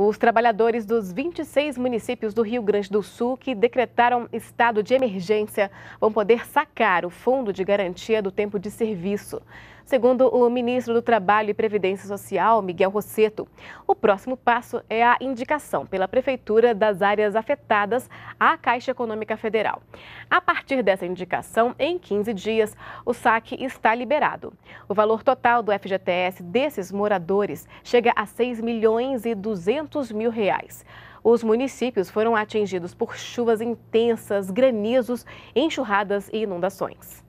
Os trabalhadores dos 26 municípios do Rio Grande do Sul que decretaram estado de emergência vão poder sacar o Fundo de Garantia do Tempo de Serviço. Segundo o ministro do Trabalho e Previdência Social, Miguel Rosseto, o próximo passo é a indicação pela Prefeitura das áreas afetadas à Caixa Econômica Federal. A partir dessa indicação, em 15 dias, o saque está liberado. O valor total do FGTS desses moradores chega a 6 milhões e 200 mil reais. Os municípios foram atingidos por chuvas intensas, granizos, enxurradas e inundações.